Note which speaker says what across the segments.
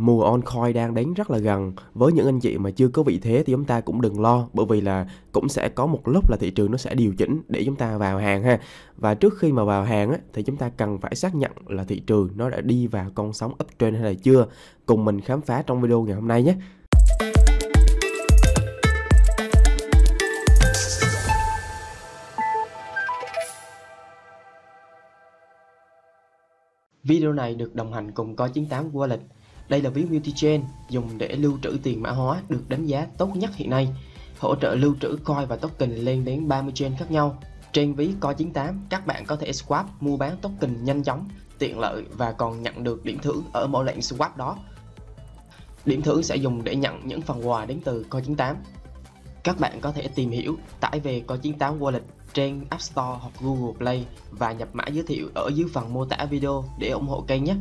Speaker 1: Mùa on coin đang đến rất là gần. Với những anh chị mà chưa có vị thế thì chúng ta cũng đừng lo bởi vì là cũng sẽ có một lúc là thị trường nó sẽ điều chỉnh để chúng ta vào hàng ha. Và trước khi mà vào hàng á, thì chúng ta cần phải xác nhận là thị trường nó đã đi vào con sóng uptrend hay là chưa. Cùng mình khám phá trong video ngày hôm nay nhé. Video này được đồng hành cùng Coi98 Wallet đây là ví multi-chain dùng để lưu trữ tiền mã hóa được đánh giá tốt nhất hiện nay, hỗ trợ lưu trữ coin và token lên đến 30 chain khác nhau. Trên ví Coin98, các bạn có thể swap mua bán token nhanh chóng, tiện lợi và còn nhận được điểm thưởng ở mỗi lệnh swap đó. Điểm thưởng sẽ dùng để nhận những phần quà đến từ Coin98. Các bạn có thể tìm hiểu, tải về Coin98 Wallet trên App Store hoặc Google Play và nhập mã giới thiệu ở dưới phần mô tả video để ủng hộ kênh nhé.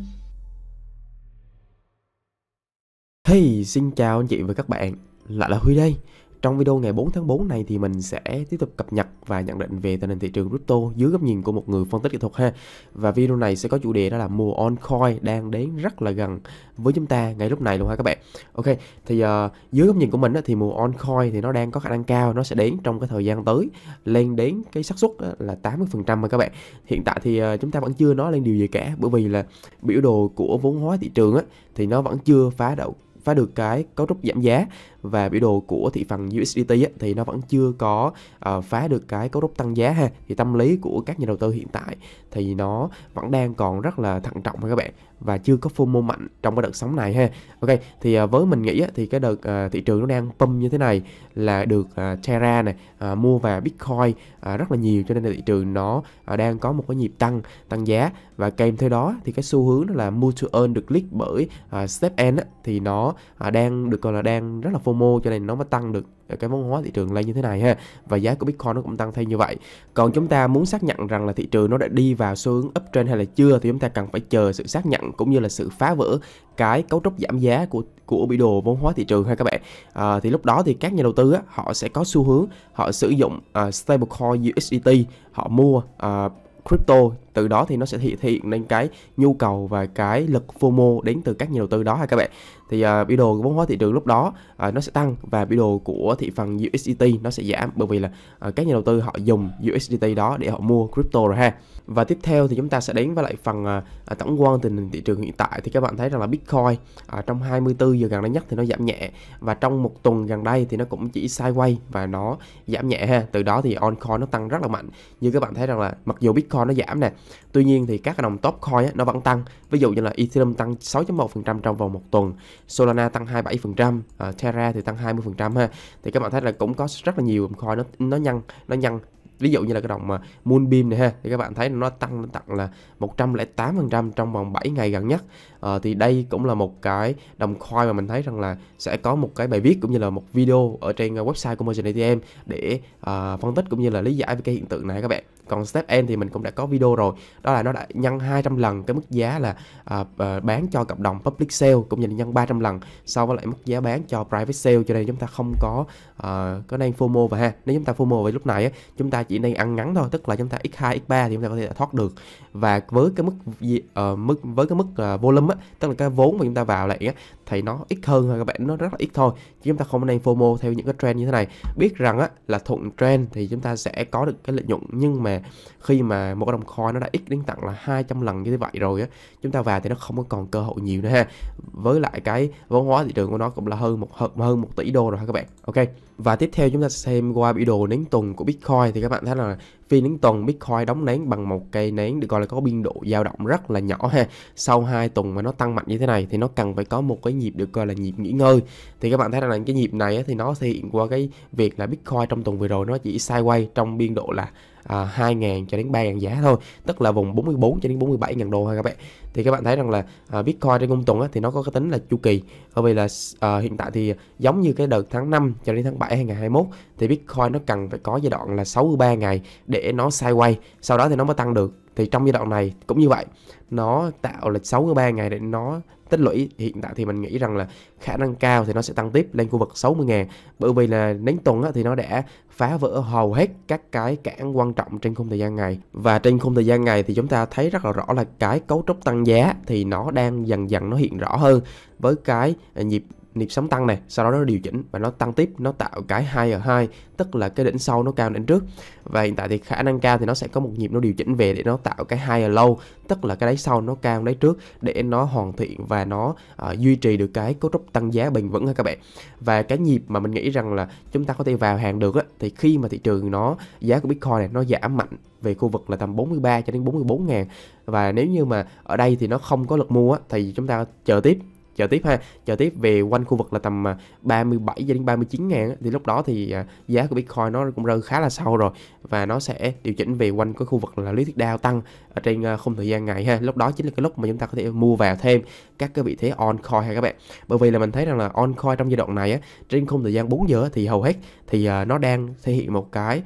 Speaker 1: Hey, xin chào anh chị và các bạn, lại là Huy đây. Trong video ngày 4 tháng 4 này thì mình sẽ tiếp tục cập nhật và nhận định về tình hình thị trường crypto dưới góc nhìn của một người phân tích kỹ thuật ha. Và video này sẽ có chủ đề đó là mùa altcoin đang đến rất là gần với chúng ta ngay lúc này luôn ha các bạn. Ok, thì uh, dưới góc nhìn của mình thì mùa altcoin thì nó đang có khả năng cao, nó sẽ đến trong cái thời gian tới lên đến cái xác suất là 80% mà các bạn. Hiện tại thì uh, chúng ta vẫn chưa nói lên điều gì cả bởi vì là biểu đồ của vốn hóa thị trường á, thì nó vẫn chưa phá đậu phá được cái cấu trúc giảm giá và biểu đồ của thị phần USDT ấy, thì nó vẫn chưa có uh, phá được cái cấu trúc tăng giá ha thì tâm lý của các nhà đầu tư hiện tại thì nó vẫn đang còn rất là thận trọng các bạn và chưa có FOMO mạnh trong cái đợt sóng này ha ok thì uh, với mình nghĩ thì cái đợt uh, thị trường nó đang pump như thế này là được uh, Terra này uh, mua vào Bitcoin uh, rất là nhiều cho nên là thị trường nó uh, đang có một cái nhịp tăng tăng giá và kèm theo đó thì cái xu hướng đó là mua to earn được lead bởi à, step n thì nó à, đang được gọi là đang rất là fomo cho nên nó mới tăng được cái vốn hóa thị trường lên như thế này ha và giá của bitcoin nó cũng tăng theo như vậy còn chúng ta muốn xác nhận rằng là thị trường nó đã đi vào xu hướng uptrend hay là chưa thì chúng ta cần phải chờ sự xác nhận cũng như là sự phá vỡ cái cấu trúc giảm giá của của biểu đồ vốn hóa thị trường ha các bạn à, thì lúc đó thì các nhà đầu tư á, họ sẽ có xu hướng họ sử dụng uh, stablecoin USDT họ mua uh, crypto từ đó thì nó sẽ thể hiện lên cái nhu cầu và cái lực FOMO đến từ các nhà đầu tư đó ha các bạn thì uh, biểu đồ của vốn hóa thị trường lúc đó uh, nó sẽ tăng và biểu đồ của thị phần USDT nó sẽ giảm bởi vì là uh, các nhà đầu tư họ dùng USDT đó để họ mua crypto rồi ha và tiếp theo thì chúng ta sẽ đến với lại phần uh, tổng quan tình hình thị trường hiện tại thì các bạn thấy rằng là Bitcoin uh, trong 24 giờ gần đây nhất thì nó giảm nhẹ và trong một tuần gần đây thì nó cũng chỉ sideways và nó giảm nhẹ ha từ đó thì oncoin nó tăng rất là mạnh như các bạn thấy rằng là mặc dù Bitcoin nó giảm nè tuy nhiên thì các đồng top coin á, nó vẫn tăng ví dụ như là Ethereum tăng 6.1% trong vòng một tuần Solana tăng 27%, uh, ờ, Terra thì tăng 20% ha. Thì các bạn thấy là cũng có rất là nhiều coin nó nó nhăn nó nhăn ví dụ như là cái đồng mà ờ, Moonbeam này ha thì các bạn thấy nó tăng nó tặng là 108% trong vòng 7 ngày gần nhất à, thì đây cũng là một cái đồng khoai mà mình thấy rằng là sẽ có một cái bài viết cũng như là một video ở trên website của Merchant ATM để à, phân tích cũng như là lý giải về cái hiện tượng này các bạn còn step n thì mình cũng đã có video rồi đó là nó đã nhân 200 lần cái mức giá là à, à, bán cho cộng đồng public sale cũng như là nhân 300 lần so với lại mức giá bán cho private sale cho nên chúng ta không có à, có đang fomo và ha nếu chúng ta fomo về lúc này á, chúng ta chỉ đang ăn ngắn thôi tức là chúng ta x2 x3 thì chúng ta có thể thoát được và với cái mức uh, mức với cái mức uh, volume á, tức là cái vốn mà chúng ta vào lại á, thì nó ít hơn thôi các bạn nó rất là ít thôi chúng ta không nên FOMO theo những cái trend như thế này biết rằng á là thuận trend thì chúng ta sẽ có được cái lợi nhuận nhưng mà khi mà một cái đồng coin nó đã ít đến tặng là 200 lần như thế vậy rồi á chúng ta vào thì nó không có còn cơ hội nhiều nữa ha với lại cái vốn hóa thị trường của nó cũng là hơn một hơn một tỷ đô rồi ha các bạn ok và tiếp theo chúng ta xem qua biểu đồ nến tuần của Bitcoin thì các bạn thấy là vì những tuần Bitcoin đóng nến bằng một cây nến được gọi là có biên độ dao động rất là nhỏ ha. Sau 2 tuần mà nó tăng mạnh như thế này thì nó cần phải có một cái nhịp được gọi là nhịp nghỉ ngơi. Thì các bạn thấy rằng là cái nhịp này thì nó thể hiện qua cái việc là Bitcoin trong tuần vừa rồi nó chỉ sideways trong biên độ là à, 2.000 cho đến 3.000 giá thôi tức là vùng 44 cho đến 47.000 đô thôi các bạn thì các bạn thấy rằng là à, Bitcoin trên cung tuần thì nó có cái tính là chu kỳ bởi vì là à, hiện tại thì giống như cái đợt tháng 5 cho đến tháng 7 2021 thì Bitcoin nó cần phải có giai đoạn là 63 ngày để nó sideways sau đó thì nó mới tăng được thì trong giai đoạn này cũng như vậy nó tạo là 63 ngày để nó tích lũy hiện tại thì mình nghĩ rằng là khả năng cao thì nó sẽ tăng tiếp lên khu vực 60.000 bởi vì là nến tuần thì nó đã phá vỡ hầu hết các cái cản quan trọng trên khung thời gian ngày và trên khung thời gian ngày thì chúng ta thấy rất là rõ là cái cấu trúc tăng giá thì nó đang dần dần nó hiện rõ hơn với cái nhịp nhịp sóng tăng này sau đó nó điều chỉnh và nó tăng tiếp nó tạo cái hai ở hai tức là cái đỉnh sau nó cao đỉnh trước và hiện tại thì khả năng cao thì nó sẽ có một nhịp nó điều chỉnh về để nó tạo cái hai ở lâu tức là cái đáy sau nó cao đáy trước để nó hoàn thiện và nó uh, duy trì được cái cấu trúc tăng giá bền vững ha các bạn và cái nhịp mà mình nghĩ rằng là chúng ta có thể vào hàng được á, thì khi mà thị trường nó giá của bitcoin này nó giảm mạnh về khu vực là tầm 43 cho đến 44 ngàn và nếu như mà ở đây thì nó không có lực mua á, thì chúng ta chờ tiếp chờ tiếp ha chờ tiếp về quanh khu vực là tầm 37 à, cho đến 39 ngàn thì lúc đó thì à, giá của Bitcoin nó cũng rơi khá là sâu rồi và nó sẽ điều chỉnh về quanh cái khu vực là lý thuyết đao tăng ở trên à, không thời gian ngày ha lúc đó chính là cái lúc mà chúng ta có thể mua vào thêm các cái vị thế on coin ha các bạn bởi vì là mình thấy rằng là on coin trong giai đoạn này á trên không thời gian 4 giờ thì hầu hết thì nó đang thể hiện một cái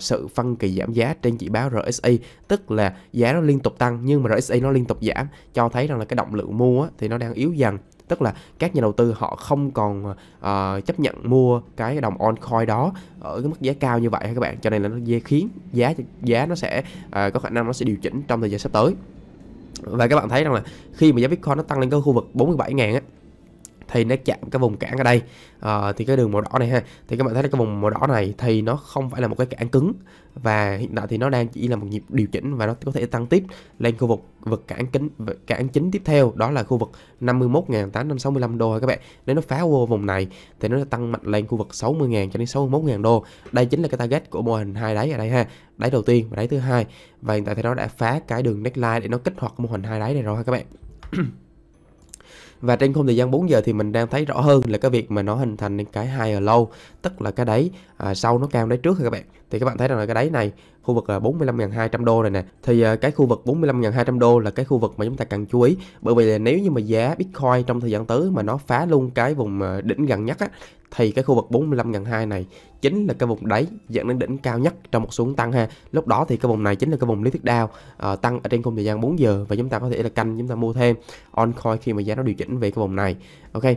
Speaker 1: sự phân kỳ giảm giá trên chỉ báo RSI tức là giá nó liên tục tăng nhưng mà RSI nó liên tục giảm cho thấy rằng là cái động lượng mua thì nó đang yếu dần tức là các nhà đầu tư họ không còn uh, chấp nhận mua cái đồng altcoin đó ở cái mức giá cao như vậy các bạn cho nên là nó dễ khiến giá giá nó sẽ uh, có khả năng nó sẽ điều chỉnh trong thời gian sắp tới và các bạn thấy rằng là khi mà giá Bitcoin nó tăng lên cái khu vực 47.000 á thì nó chạm cái vùng cản ở đây à, thì cái đường màu đỏ này ha thì các bạn thấy cái vùng màu đỏ này thì nó không phải là một cái cản cứng và hiện tại thì nó đang chỉ là một nhịp điều chỉnh và nó có thể tăng tiếp lên khu vực vực cản kính cản chính tiếp theo đó là khu vực 51.865 đô các bạn nếu nó phá vô vùng này thì nó tăng mạnh lên khu vực 60.000 cho đến 61.000 đô đây chính là cái target của mô hình hai đáy ở đây ha đáy đầu tiên và đáy thứ hai và hiện tại thì nó đã phá cái đường neckline để nó kích hoạt mô hình hai đáy này rồi ha các bạn và trên khung thời gian 4 giờ thì mình đang thấy rõ hơn là cái việc mà nó hình thành nên cái higher low tức là cái đáy à, sau nó cao đấy trước thôi các bạn thì các bạn thấy rằng là cái đáy này khu vực 45.200 đô này nè thì à, cái khu vực 45.200 đô là cái khu vực mà chúng ta cần chú ý bởi vì là nếu như mà giá Bitcoin trong thời gian tới mà nó phá luôn cái vùng à, đỉnh gần nhất á thì cái khu vực 45.200 này chính là cái vùng đáy dẫn đến đỉnh cao nhất trong một xuống tăng ha lúc đó thì cái vùng này chính là cái vùng lý thuyết đao à, tăng ở trên khung thời gian 4 giờ và chúng ta có thể là canh chúng ta mua thêm oncoin khi mà giá nó điều chỉnh về cái vùng này ok uh,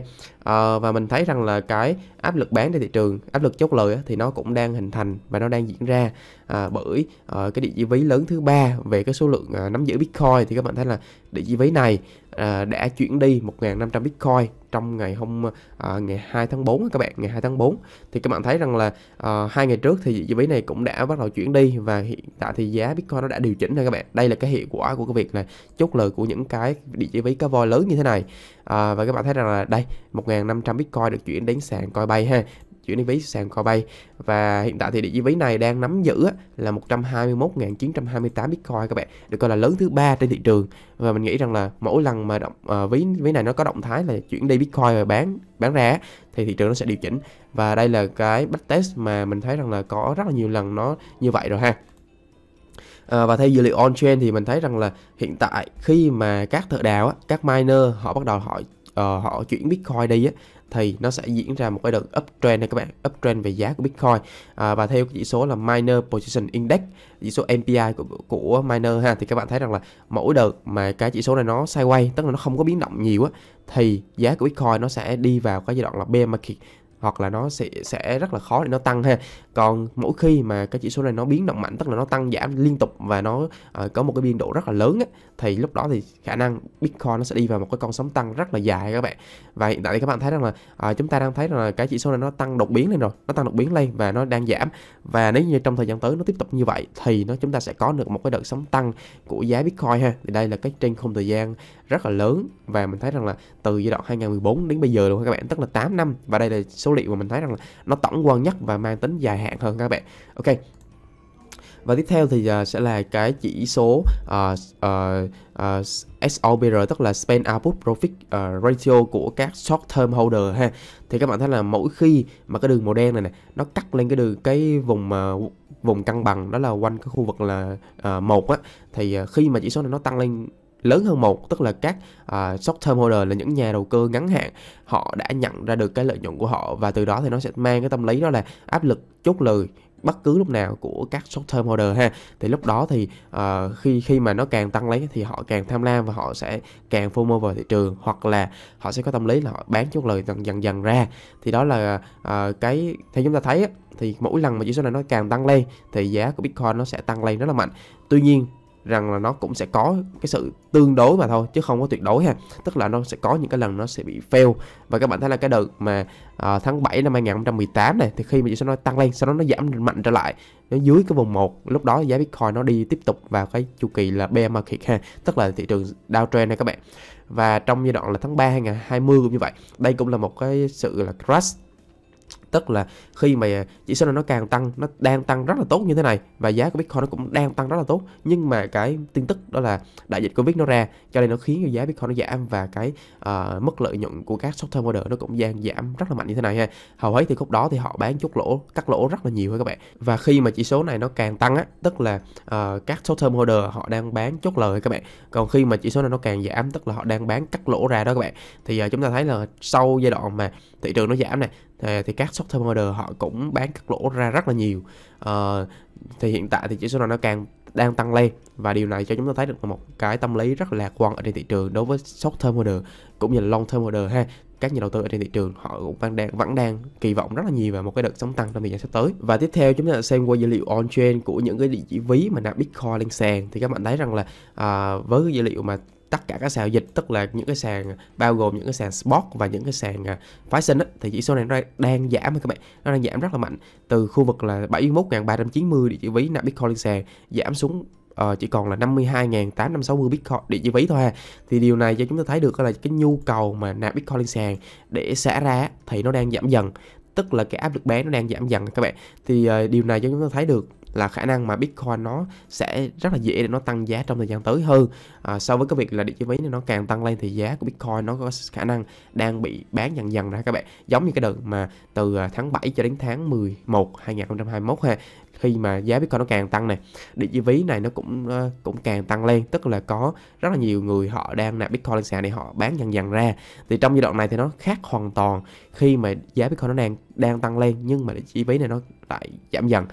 Speaker 1: và mình thấy rằng là cái áp lực bán trên thị trường áp lực chốt lời á, thì thì nó cũng đang hình thành và nó đang diễn ra à, bởi à, cái địa chỉ ví lớn thứ ba về cái số lượng à, nắm giữ Bitcoin thì các bạn thấy là địa chỉ ví này à, đã chuyển đi 1.500 Bitcoin trong ngày hôm à, ngày 2 tháng 4 các bạn ngày 2 tháng 4 thì các bạn thấy rằng là à, hai ngày trước thì địa chỉ ví này cũng đã bắt đầu chuyển đi và hiện tại thì giá Bitcoin nó đã điều chỉnh rồi các bạn đây là cái hiệu quả của cái việc này chốt lời của những cái địa chỉ ví cá voi lớn như thế này à, và các bạn thấy rằng là đây 1.500 Bitcoin được chuyển đến sàn Coinbase ha chuyển đi ví sàn kho bay và hiện tại thì địa chỉ ví này đang nắm giữ là 121.928 Bitcoin các bạn được coi là lớn thứ ba trên thị trường và mình nghĩ rằng là mỗi lần mà động uh, ví ví này nó có động thái là chuyển đi Bitcoin và bán bán ra thì thị trường nó sẽ điều chỉnh và đây là cái backtest mà mình thấy rằng là có rất là nhiều lần nó như vậy rồi ha À, và theo dữ liệu on-chain thì mình thấy rằng là hiện tại khi mà các thợ đào, á, các miner họ bắt đầu họ uh, họ chuyển Bitcoin đi á, thì nó sẽ diễn ra một cái đợt uptrend này các bạn uptrend về giá của Bitcoin à, và theo chỉ số là Miner Position Index chỉ số MPI của của Miner ha thì các bạn thấy rằng là mỗi đợt mà cái chỉ số này nó sideways tức là nó không có biến động nhiều á thì giá của Bitcoin nó sẽ đi vào cái giai đoạn là bear market hoặc là nó sẽ sẽ rất là khó để nó tăng ha còn mỗi khi mà cái chỉ số này nó biến động mạnh tức là nó tăng giảm liên tục và nó uh, có một cái biên độ rất là lớn á, thì lúc đó thì khả năng bitcoin nó sẽ đi vào một cái con sóng tăng rất là dài các bạn và hiện tại thì các bạn thấy rằng là uh, chúng ta đang thấy rằng là cái chỉ số này nó tăng đột biến lên rồi nó tăng đột biến lên và nó đang giảm và nếu như trong thời gian tới nó tiếp tục như vậy thì nó chúng ta sẽ có được một cái đợt sóng tăng của giá bitcoin ha thì đây là cái trên không thời gian rất là lớn và mình thấy rằng là từ giai đoạn 2014 đến bây giờ luôn các bạn tức là 8 năm và đây là số liệu mà mình thấy rằng là nó tổng quan nhất và mang tính dài hạn hơn các bạn ok và tiếp theo thì uh, sẽ là cái chỉ số uh, à, uh, à, uh, SOBR tức là Spend Output Profit uh, Ratio của các short term holder ha thì các bạn thấy là mỗi khi mà cái đường màu đen này nè nó cắt lên cái đường cái vùng uh, vùng cân bằng đó là quanh cái khu vực là uh, một á thì uh, khi mà chỉ số này nó tăng lên lớn hơn một tức là các uh, short term holder là những nhà đầu cơ ngắn hạn họ đã nhận ra được cái lợi nhuận của họ và từ đó thì nó sẽ mang cái tâm lý đó là áp lực chốt lời bất cứ lúc nào của các short term holder ha thì lúc đó thì uh, khi khi mà nó càng tăng lấy thì họ càng tham lam và họ sẽ càng fomo vào thị trường hoặc là họ sẽ có tâm lý là họ bán chốt lời dần dần dần ra thì đó là uh, cái theo chúng ta thấy thì mỗi lần mà chỉ số này nó càng tăng lên thì giá của bitcoin nó sẽ tăng lên rất là mạnh tuy nhiên rằng là nó cũng sẽ có cái sự tương đối mà thôi chứ không có tuyệt đối ha tức là nó sẽ có những cái lần nó sẽ bị fail và các bạn thấy là cái đợt mà à, tháng 7 năm 2018 này thì khi mà chỉ số nó tăng lên sau đó nó giảm mạnh trở lại nó dưới cái vùng 1 lúc đó giá Bitcoin nó đi tiếp tục vào cái chu kỳ là bear market ha tức là thị trường downtrend này các bạn và trong giai đoạn là tháng 3 2020 cũng như vậy đây cũng là một cái sự là crash Tức là khi mà chỉ số này nó càng tăng, nó đang tăng rất là tốt như thế này và giá của Bitcoin nó cũng đang tăng rất là tốt. Nhưng mà cái tin tức đó là đại dịch Covid nó ra cho nên nó khiến cho giá Bitcoin nó giảm và cái uh, mức lợi nhuận của các short term order nó cũng đang giảm rất là mạnh như thế này ha. Hầu hết thì khúc đó thì họ bán chút lỗ, cắt lỗ rất là nhiều các bạn. Và khi mà chỉ số này nó càng tăng á, tức là uh, các short term order họ đang bán chốt lời các bạn. Còn khi mà chỉ số này nó càng giảm tức là họ đang bán cắt lỗ ra đó các bạn. Thì uh, chúng ta thấy là sau giai đoạn mà thị trường nó giảm này Ờ, thì, các short term order họ cũng bán các lỗ ra rất là nhiều uh, thì hiện tại thì chỉ số này nó càng đang tăng lên và điều này cho chúng ta thấy được một cái tâm lý rất là lạc quan ở trên thị trường đối với short term order cũng như là long term order ha các nhà đầu tư ở trên thị trường họ cũng vẫn đang vẫn đang kỳ vọng rất là nhiều vào một cái đợt sóng tăng trong thời gian sắp tới và tiếp theo chúng ta xem qua dữ liệu on chain của những cái địa chỉ ví mà nạp bitcoin lên sàn thì các bạn thấy rằng là à, với cái dữ liệu mà tất cả các sàn dịch tức là những cái sàn bao gồm những cái sàn spot và những cái sàn à, phái sinh á, thì chỉ số này nó đang giảm các bạn nó đang giảm rất là mạnh từ khu vực là 71.390 địa chỉ ví nạp bitcoin sàn giảm xuống uh, chỉ còn là 52.860 Bitcoin địa chỉ ví thôi ha. À. Thì điều này cho chúng ta thấy được là cái nhu cầu mà nạp Bitcoin lên sàn để xả ra thì nó đang giảm dần, tức là cái áp lực bán nó đang giảm dần các bạn. Thì uh, điều này cho chúng ta thấy được là khả năng mà Bitcoin nó sẽ rất là dễ để nó tăng giá trong thời gian tới hơn à, so với cái việc là địa chỉ ví nó càng tăng lên thì giá của Bitcoin nó có khả năng đang bị bán dần dần ra các bạn giống như cái đợt mà từ à, tháng 7 cho đến tháng 11 2021 ha khi mà giá Bitcoin nó càng tăng này địa chỉ ví này nó cũng uh, cũng càng tăng lên tức là có rất là nhiều người họ đang nạp Bitcoin lên sàn để họ bán dần dần ra thì trong giai đoạn này thì nó khác hoàn toàn khi mà giá Bitcoin nó đang đang tăng lên nhưng mà địa chỉ ví này nó lại giảm dần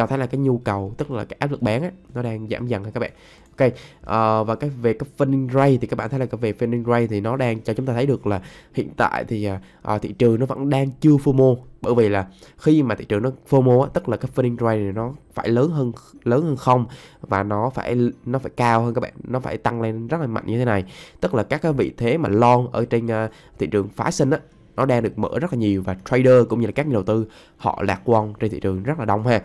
Speaker 1: cho thấy là cái nhu cầu tức là cái áp lực bán á, nó đang giảm dần ha các bạn ok uh, và cái về cái funding rate thì các bạn thấy là cái về funding rate thì nó đang cho chúng ta thấy được là hiện tại thì uh, thị trường nó vẫn đang chưa fomo bởi vì là khi mà thị trường nó fomo á, tức là cái funding rate này nó phải lớn hơn lớn hơn không và nó phải nó phải cao hơn các bạn nó phải tăng lên rất là mạnh như thế này tức là các cái vị thế mà long ở trên uh, thị trường phái sinh á nó đang được mở rất là nhiều và trader cũng như là các nhà đầu tư họ lạc quan trên thị trường rất là đông ha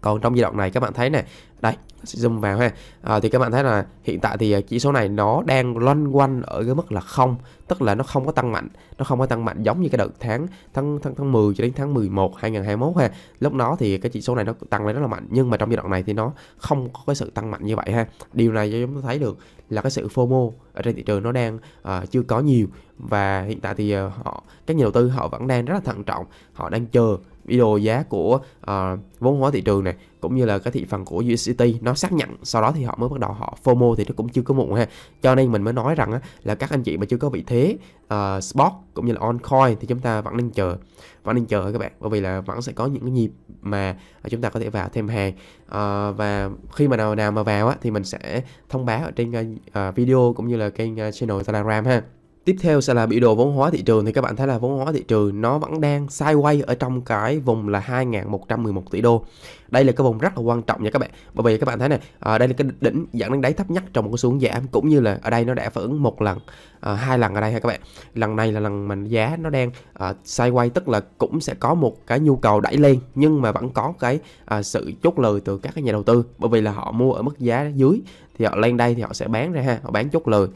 Speaker 1: còn trong giai đoạn này các bạn thấy này đây sẽ zoom vào ha à, thì các bạn thấy là hiện tại thì ờ, chỉ số này nó đang loanh quanh ở cái mức là không tức là nó không có tăng mạnh nó không có tăng mạnh giống như cái đợt tháng tháng tháng, tháng 10 cho đến tháng 11 2021 ha lúc đó thì cái chỉ số này nó tăng lên rất là mạnh nhưng mà trong giai đoạn này thì nó không có cái sự tăng mạnh như vậy ha điều này cho chúng ta thấy được là cái sự FOMO ở trên thị trường nó đang uh, chưa có nhiều và hiện tại thì uh, họ các nhà đầu tư họ vẫn đang rất là thận trọng họ đang chờ video giá của uh, vốn hóa thị trường này cũng như là cái thị phần của UCT nó xác nhận sau đó thì họ mới bắt đầu họ FOMO thì nó cũng chưa có muộn ha cho nên mình mới nói rằng á, là các anh chị mà chưa có vị thế uh, spot cũng như là on coin thì chúng ta vẫn nên chờ vẫn nên chờ các bạn bởi vì là vẫn sẽ có những cái nhịp mà chúng ta có thể vào thêm hàng uh, và khi mà nào nào mà vào á, thì mình sẽ thông báo ở trên uh, video cũng như là kênh uh, channel Telegram ha Tiếp theo sẽ là biểu đồ vốn hóa thị trường thì các bạn thấy là vốn hóa thị trường nó vẫn đang sideways ở trong cái vùng là 2.111 tỷ đô. Đây là cái vùng rất là quan trọng nha các bạn. Bởi vì các bạn thấy này, à, đây là cái đỉnh dẫn đến đáy thấp nhất trong một cái xuống giảm cũng như là ở đây nó đã phản ứng một lần, à, hai lần ở đây ha các bạn. Lần này là lần mà giá nó đang à, sai tức là cũng sẽ có một cái nhu cầu đẩy lên nhưng mà vẫn có cái à, sự chốt lời từ các cái nhà đầu tư bởi vì là họ mua ở mức giá dưới thì họ lên đây thì họ sẽ bán ra ha, họ bán chốt lời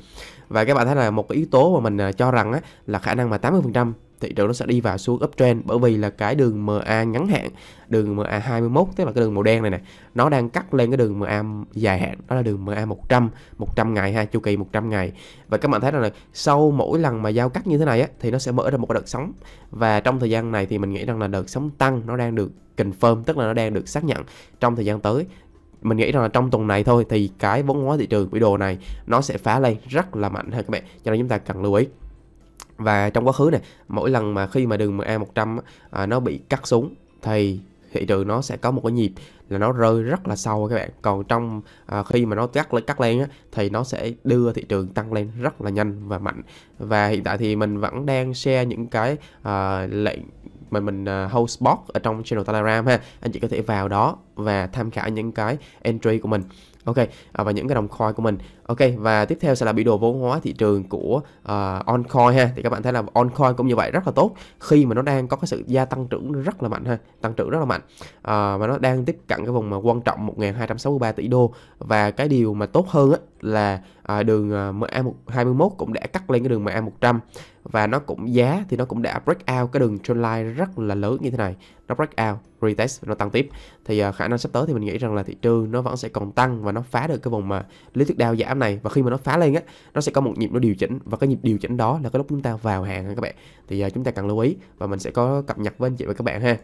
Speaker 1: và các bạn thấy là một cái yếu tố mà mình à, cho rằng á, là khả năng mà 80% thị trường nó sẽ đi vào xuống uptrend bởi vì là cái đường MA ngắn hạn, đường MA 21 tức là cái đường màu đen này nè, nó đang cắt lên cái đường MA dài hạn, đó là đường MA 100, 100 ngày ha, chu kỳ 100 ngày. Và các bạn thấy rằng là sau mỗi lần mà giao cắt như thế này á thì nó sẽ mở ra một cái đợt sóng. Và trong thời gian này thì mình nghĩ rằng là đợt sóng tăng nó đang được confirm tức là nó đang được xác nhận trong thời gian tới mình nghĩ rằng là trong tuần này thôi thì cái vốn hóa thị trường biểu đồ này nó sẽ phá lên rất là mạnh ha các bạn cho nên chúng ta cần lưu ý và trong quá khứ này mỗi lần mà khi mà đường MA100 à, nó bị cắt xuống thì thị trường nó sẽ có một cái nhịp là nó rơi rất là sâu các bạn còn trong à, khi mà nó cắt lên cắt lên á, thì nó sẽ đưa thị trường tăng lên rất là nhanh và mạnh và hiện tại thì mình vẫn đang share những cái à, lệnh mà mình à, host bot ở trong channel Telegram ha anh chị có thể vào đó và tham khảo những cái entry của mình Ok à, và những cái đồng coin của mình Ok và tiếp theo sẽ là biểu đồ vốn hóa thị trường của uh, oncoin ha thì các bạn thấy là oncoin cũng như vậy rất là tốt khi mà nó đang có cái sự gia tăng trưởng rất là mạnh ha tăng trưởng rất là mạnh uh, mà nó đang tiếp cận cái vùng mà quan trọng 1.263 tỷ đô và cái điều mà tốt hơn á, là uh, đường MA21 cũng đã cắt lên cái đường MA100 và nó cũng giá thì nó cũng đã break out cái đường trendline rất là lớn như thế này nó break out retest nó tăng tiếp thì uh, khả năng sắp tới thì mình nghĩ rằng là thị trường nó vẫn sẽ còn tăng và nó phá được cái vùng mà lý thuyết đao giảm này và khi mà nó phá lên á nó sẽ có một nhịp nó điều chỉnh và cái nhịp điều chỉnh đó là cái lúc chúng ta vào hàng các bạn thì uh, chúng ta cần lưu ý và mình sẽ có cập nhật với anh chị và các bạn ha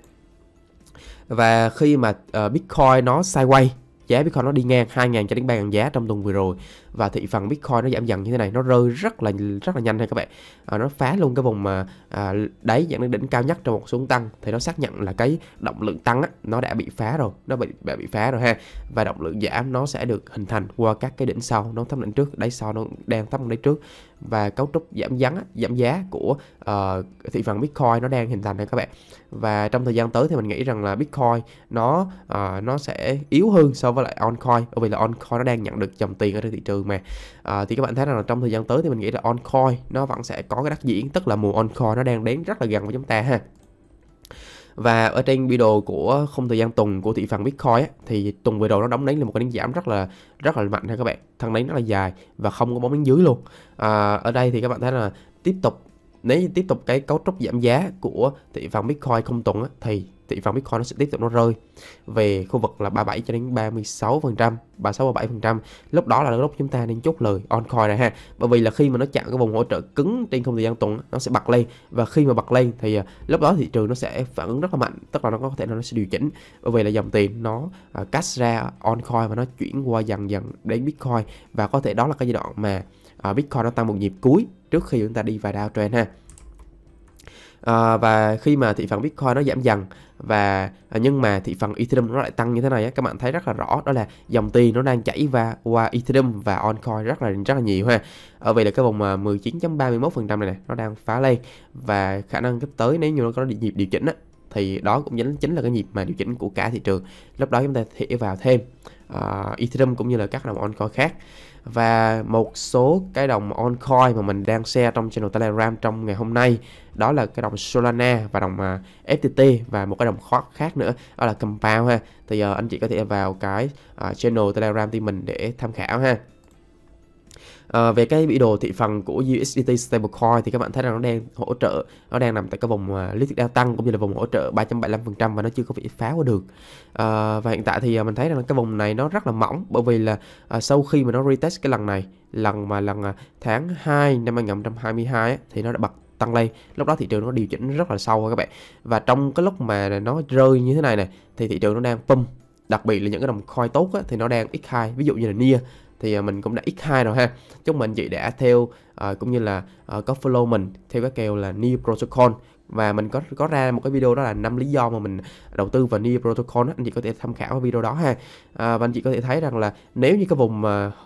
Speaker 1: và khi mà uh, Bitcoin nó sideways giá Bitcoin nó đi ngang 2.000 cho đến 3.000 giá trong tuần vừa rồi và thị phần Bitcoin nó giảm dần như thế này nó rơi rất là rất là nhanh hay các bạn à, nó phá luôn cái vùng mà à, đáy dẫn đến đỉnh cao nhất trong một xuống tăng thì nó xác nhận là cái động lượng tăng á, nó đã bị phá rồi nó bị đã bị phá rồi ha và động lượng giảm nó sẽ được hình thành qua các cái đỉnh sau nó thấp đỉnh trước đáy sau nó đang thấp đáy trước và cấu trúc giảm giá giảm giá của uh, thị phần Bitcoin nó đang hình thành đây các bạn và trong thời gian tới thì mình nghĩ rằng là Bitcoin nó uh, nó sẽ yếu hơn so với lại altcoin bởi vì là altcoin nó đang nhận được dòng tiền ở trên thị trường mà uh, thì các bạn thấy rằng là trong thời gian tới thì mình nghĩ là altcoin nó vẫn sẽ có cái đắc diễn tức là mùa altcoin nó đang đến rất là gần với chúng ta ha và ở trên video của không thời gian tuần của thị phần Bitcoin á, thì tuần vừa video nó đóng đánh là một cái đánh giảm rất là rất là mạnh ha các bạn thân đánh rất là dài và không có bóng đánh dưới luôn à, ở đây thì các bạn thấy là tiếp tục nếu như tiếp tục cái cấu trúc giảm giá của thị phần Bitcoin không tuần á, thì thị phần Bitcoin nó sẽ tiếp tục nó rơi về khu vực là 37 cho đến 36%, 36 37%. Lúc đó là lúc chúng ta nên chốt lời on coin này ha. Bởi vì là khi mà nó chạm cái vùng hỗ trợ cứng trên không thời gian tuần nó sẽ bật lên và khi mà bật lên thì à, lúc đó thị trường nó sẽ phản ứng rất là mạnh, tức là nó có thể nó sẽ điều chỉnh bởi vì là dòng tiền nó à, cắt ra on coin và nó chuyển qua dần dần đến Bitcoin và có thể đó là cái giai đoạn mà à, Bitcoin nó tăng một nhịp cuối trước khi chúng ta đi vào downtrend ha à, và khi mà thị phần Bitcoin nó giảm dần và à, nhưng mà thị phần Ethereum nó lại tăng như thế này á, các bạn thấy rất là rõ đó là dòng tiền nó đang chảy qua qua Ethereum và altcoin rất là rất là nhiều ha. Ở vậy là cái vùng 19.31% à, này nè, nó đang phá lên và khả năng sắp tới nếu như nó có nhịp điều chỉnh á thì đó cũng chính chính là cái nhịp mà điều chỉnh của cả thị trường. Lúc đó chúng ta thể vào thêm uh, Ethereum cũng như là các đồng altcoin khác và một số cái đồng altcoin mà mình đang share trong channel Telegram trong ngày hôm nay đó là cái đồng Solana và đồng uh, à, FTT và một cái đồng khó khác nữa đó là Compound ha thì giờ à, anh chị có thể vào cái uh, channel Telegram team mình để tham khảo ha Ờ, về cái biểu đồ thị phần của USDT stablecoin thì các bạn thấy rằng nó đang hỗ trợ nó đang nằm tại cái vùng uh, à, lý tăng cũng như là vùng hỗ trợ 375% 75 và nó chưa có bị phá qua được à, và hiện tại thì à, mình thấy rằng cái vùng này nó rất là mỏng bởi vì là à, sau khi mà nó retest cái lần này lần mà lần à, tháng 2 năm 2022 ấy, thì nó đã bật tăng lên lúc đó thị trường nó điều chỉnh rất là sâu các bạn và trong cái lúc mà nó rơi như thế này này thì thị trường nó đang pump đặc biệt là những cái đồng coin tốt á, thì nó đang x2 ví dụ như là near thì à, mình cũng đã x2 rồi ha chúc mình chị đã theo uh, cũng như là uh, có follow mình theo cái kèo là new protocol và mình có có ra một cái video đó là năm lý do mà mình đầu tư vào new Protocol đó. anh chị có thể tham khảo cái video đó ha à, và anh chị có thể thấy rằng là nếu như cái vùng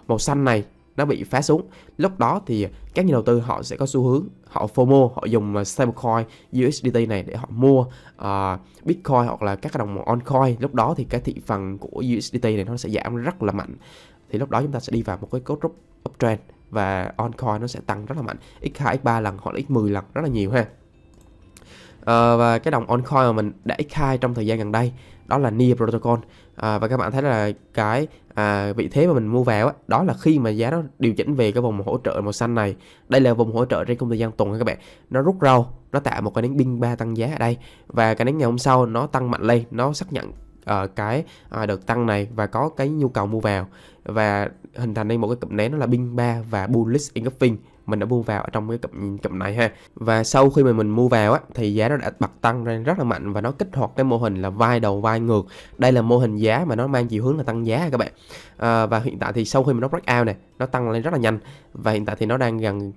Speaker 1: màu xanh này nó bị phá xuống lúc đó thì các nhà đầu tư họ sẽ có xu hướng họ FOMO họ dùng stablecoin USDT này để họ mua uh, Bitcoin hoặc là các đồng altcoin lúc đó thì cái thị phần của USDT này nó sẽ giảm rất là mạnh thì lúc đó chúng ta sẽ đi vào một cái cấu trúc uptrend và oncoin nó sẽ tăng rất là mạnh x2 x3 lần hoặc là x10 lần rất là nhiều ha Uh, và cái đồng oncoin mà mình đã khai trong thời gian gần đây đó là Near Protocol uh, và các bạn thấy là cái uh, vị thế mà mình mua vào á đó là khi mà giá nó điều chỉnh về cái vùng hỗ trợ màu xanh này đây là vùng hỗ trợ trên khung thời gian tuần các bạn nó rút rau nó tạo một cái nến binh ba tăng giá ở đây và cái nến ngày hôm sau nó tăng mạnh lên nó xác nhận ở ờ, cái ờ, đợt tăng này và có cái nhu cầu mua vào và hình thành nên một cái cụm nén đó là bin 3 và bullish engulfing mình đã mua vào ở trong cái cụm cụm này ha và sau khi mà mình mua vào á thì giá nó đã bật tăng lên rất là mạnh và nó kích hoạt cái mô hình là vai đầu vai ngược đây là mô hình giá mà nó mang chiều hướng là tăng giá các bạn à, và hiện tại thì sau khi mà nó break out này nó tăng lên rất là nhanh và hiện tại thì nó đang gần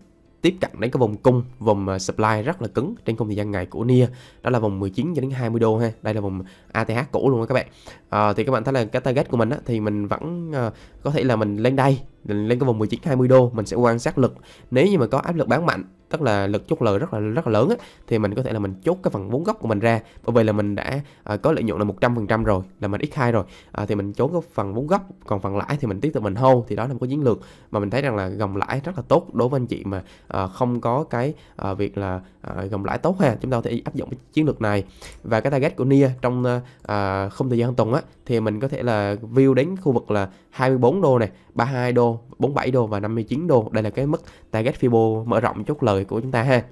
Speaker 1: tiếp cận đến cái vùng cung, vùng à, supply rất là cứng trên khung thời gian ngày của Nia. Đó là vùng 19 cho đến 20 đô ha. Đây là vùng ATH cũ luôn các bạn. À, thì các bạn thấy là cái target của mình á, thì mình vẫn à, có thể là mình lên đây lên cái vùng 19 20 đô mình sẽ quan sát lực nếu như mà có áp lực bán mạnh tức là lực chốt lời rất là rất là lớn á, thì mình có thể là mình chốt cái phần vốn gốc của mình ra bởi vì là mình đã à, có lợi nhuận là 100% rồi là mình x2 rồi à, thì mình chốt cái phần vốn gốc còn phần lãi thì mình tiếp tục mình hô, thì đó là một cái chiến lược mà mình thấy rằng là gồng lãi rất là tốt đối với anh chị mà à, không có cái à, việc là à, gồng lãi tốt ha chúng ta có thể áp dụng cái chiến lược này và cái target của nia trong à, à không thời gian tuần á thì mình có thể là view đến khu vực là 24 đô này 32 đô đô, 47 đô và 59 đô. Đây là cái mức target Fibo mở rộng chốt lời của chúng ta ha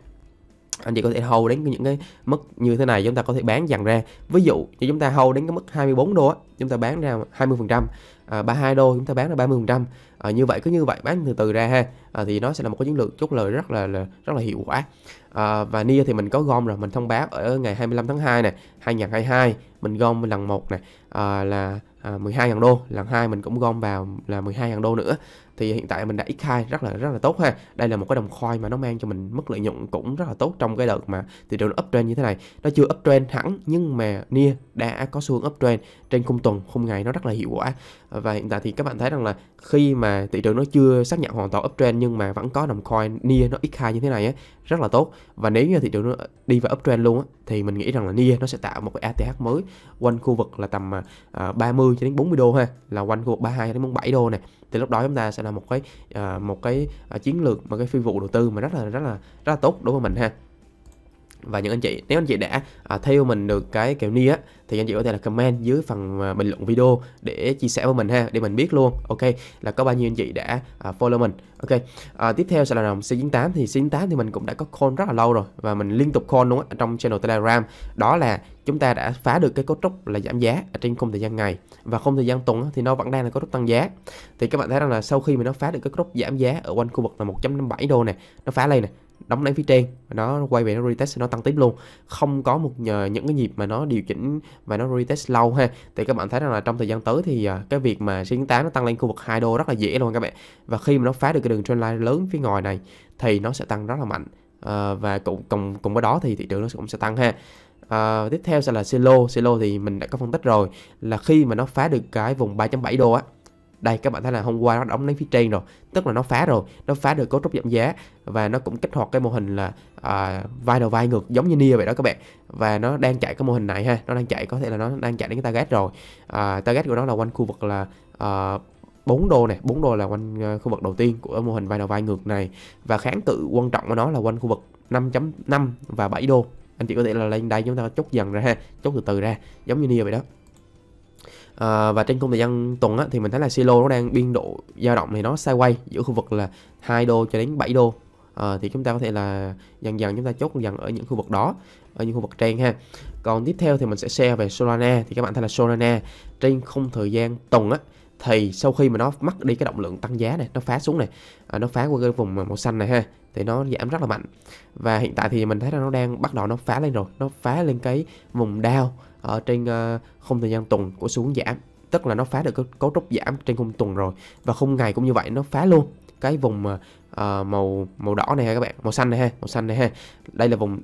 Speaker 1: anh chị có thể hold đến những cái mức như thế này chúng ta có thể bán dần ra ví dụ như chúng ta hold đến cái mức 24 à, đô chúng ta bán ra 20 phần trăm à, 32 đô chúng ta bán ra 30 phần trăm như vậy cứ như vậy bán từ từ ra ha à, thì nó sẽ là một cái chiến lược chốt lời rất là, là rất là hiệu quả à, và nia thì mình có gom rồi mình thông báo ở ngày 25 tháng 2 này 2022 mình gom lần một này à, là à, 12.000 đô lần hai mình cũng gom vào là 12.000 đô nữa thì hiện tại mình đã x2 rất là rất là tốt ha đây là một cái đồng khoai mà nó mang cho mình mức lợi nhuận cũng rất là tốt trong cái đợt mà thị trường nó uptrend như thế này nó chưa uptrend hẳn nhưng mà nia đã có xu hướng uptrend trên khung tuần khung ngày nó rất là hiệu quả và hiện tại thì các bạn thấy rằng là khi mà thị trường nó chưa xác nhận hoàn toàn uptrend nhưng mà vẫn có đồng coin nia nó x2 như thế này á rất là tốt và nếu như thị trường nó đi vào uptrend luôn á thì mình nghĩ rằng là nia nó sẽ tạo một cái ATH mới quanh khu vực là tầm à, 30 cho đến 40 đô ha là quanh khu vực 32 đến 47 đô này thì lúc đó chúng ta sẽ là một cái uh, một cái uh, chiến lược một cái phi vụ đầu tư mà rất là rất là rất là tốt đối với mình ha và những anh chị nếu anh chị đã à, theo mình được cái kèo ni á thì anh chị có thể là comment dưới phần à, bình luận video để chia sẻ với mình ha để mình biết luôn ok là có bao nhiêu anh chị đã à, follow mình ok à, tiếp theo sẽ là dòng C98 thì C98 thì mình cũng đã có call rất là lâu rồi và mình liên tục call luôn á trong channel Telegram đó là chúng ta đã phá được cái cấu trúc là giảm giá ở trên khung thời gian ngày và khung thời gian tuần thì nó vẫn đang là cấu trúc tăng giá thì các bạn thấy rằng là sau khi mà nó phá được cái cấu trúc giảm giá ở quanh khu vực là 1.57 đô này nó phá lên này đóng đáy phía trên nó quay về nó retest nó tăng tiếp luôn không có một nhờ những cái nhịp mà nó điều chỉnh và nó retest lâu ha thì các bạn thấy rằng là trong thời gian tới thì à, cái việc mà CN 8 nó tăng lên khu vực 2 đô rất là dễ luôn các bạn và khi mà nó phá được cái đường trendline lớn phía ngoài này thì nó sẽ tăng rất là mạnh à, và cũng cùng cùng với đó thì thị trường nó cũng sẽ tăng ha à, tiếp theo sẽ là silo silo thì mình đã có phân tích rồi là khi mà nó phá được cái vùng 3.7 đô á đây các bạn thấy là hôm qua nó đóng đến phía trên rồi tức là nó phá rồi nó phá được cấu trúc giảm giá và nó cũng kích hoạt cái mô hình là à, vai đầu vai ngược giống như nia vậy đó các bạn và nó đang chạy cái mô hình này ha nó đang chạy có thể là nó đang chạy đến cái target rồi à, target của nó là quanh khu vực là à, 4 đô này, 4 đô là quanh à, khu vực đầu tiên của mô hình vai đầu vai ngược này và kháng cự quan trọng của nó là quanh khu vực 5.5 và 7 đô. Anh chị có thể là lên đây chúng ta chốt dần ra ha, chốt từ từ ra, giống như nia vậy đó. À, và trên khung thời gian tuần á, thì mình thấy là silo nó đang biên độ dao động thì nó sideways giữa khu vực là 2 đô cho đến 7 đô à, thì chúng ta có thể là dần dần chúng ta chốt dần ở những khu vực đó ở những khu vực trên ha còn tiếp theo thì mình sẽ share về Solana thì các bạn thấy là Solana trên khung thời gian tuần á thì sau khi mà nó mất đi cái động lượng tăng giá này nó phá xuống này à, nó phá qua cái vùng màu xanh này ha thì nó giảm rất là mạnh và hiện tại thì mình thấy là nó đang bắt đầu nó phá lên rồi nó phá lên cái vùng đao ở trên uh, ờ, không thời gian tuần của xu hướng giảm tức là nó phá được cái cấu trúc giảm trên khung tuần rồi và khung ngày cũng như vậy nó phá luôn cái vùng uh, màu màu đỏ này ha các bạn màu xanh này ha màu xanh này ha đây là vùng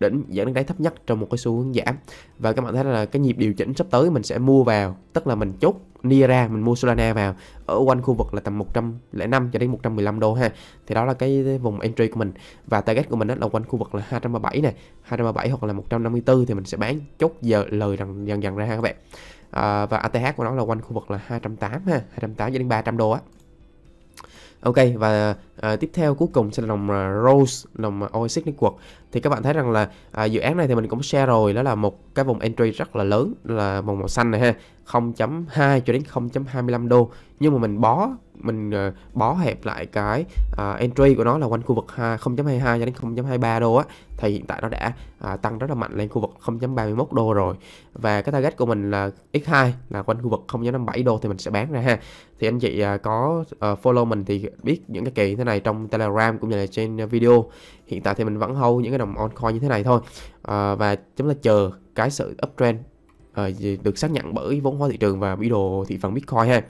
Speaker 1: đỉnh dẫn đến đáy thấp nhất trong một cái xu hướng giảm và các bạn thấy là cái nhịp điều chỉnh sắp tới mình sẽ mua vào tức là mình chốt nia ra mình mua Solana vào ở quanh khu vực là tầm 105 cho đến 115 đô ha thì đó là cái vùng entry của mình và target của mình đó là quanh khu vực là 237 này 237 hoặc là 154 thì mình sẽ bán chốt giờ lời dần dần, dần ra ha các bạn à, và ATH của nó là quanh khu vực là 208 ha 208 cho đến 300 đô á Ok và à, tiếp theo cuối cùng sẽ là dòng à, Rose dòng uh, à, OSX Network thì các bạn thấy rằng là à, dự án này thì mình cũng share rồi đó là một cái vùng entry rất là lớn là vùng màu xanh này ha 0.2 cho đến 0.25 đô nhưng mà mình bó mình à, bó hẹp lại cái uh, entry của nó là quanh khu vực 0.22 cho đến 0.23 đô á thì hiện tại nó đã uh, tăng rất là mạnh lên khu vực 0.31 đô rồi và cái target của mình là x2 là quanh khu vực 0.57 đô thì mình sẽ bán ra ha thì anh chị uh, có uh, follow mình thì biết những cái kỳ thế này này trong Telegram cũng như là trên ờ, video hiện tại thì mình vẫn hold những cái đồng altcoin như thế này thôi à, và chúng ta chờ cái sự uptrend uh, được xác nhận bởi vốn hóa thị trường và biểu đồ thị phần Bitcoin ha.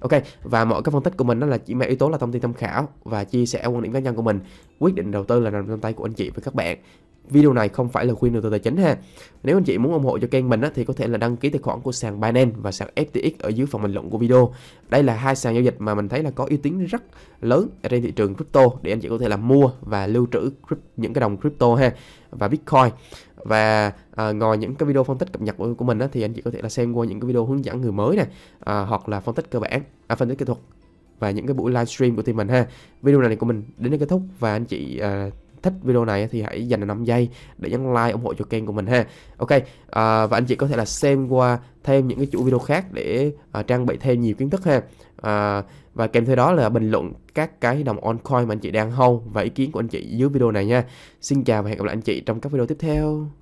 Speaker 1: Ok và mọi cái phân tích của mình đó là chỉ mang yếu tố là thông tin tham khảo và chia sẻ quan điểm cá nhân của mình. Quyết định đầu tư là nằm trong tay của anh chị và các bạn video này không phải là khuyên đầu tư tài chính ha. Nếu anh chị muốn ủng hộ cho kênh mình á, thì có thể là đăng ký tài khoản của sàn Binance và sàn FTX ở dưới phần bình luận của video. Đây là hai sàn giao dịch mà mình thấy là có uy tín rất lớn trên thị trường crypto để anh chị có thể là mua và lưu trữ những cái đồng crypto ha và Bitcoin và à, ngoài những cái video phân tích cập nhật của, mình á, thì anh chị có thể là xem qua những cái video hướng dẫn người mới này à, hoặc là phân tích cơ bản à, phân tích kỹ thuật và những cái buổi livestream của team mình ha video này của mình đến đây kết thúc và anh chị à, thích video này thì hãy dành 5 giây để nhấn like ủng hộ cho kênh của mình ha ok à, và anh chị có thể là xem qua thêm những cái chủ video khác để à, trang bị thêm nhiều kiến thức ha à, và kèm theo đó là bình luận các cái đồng altcoin mà anh chị đang hold và ý kiến của anh chị dưới video này nha xin chào và hẹn gặp lại anh chị trong các video tiếp theo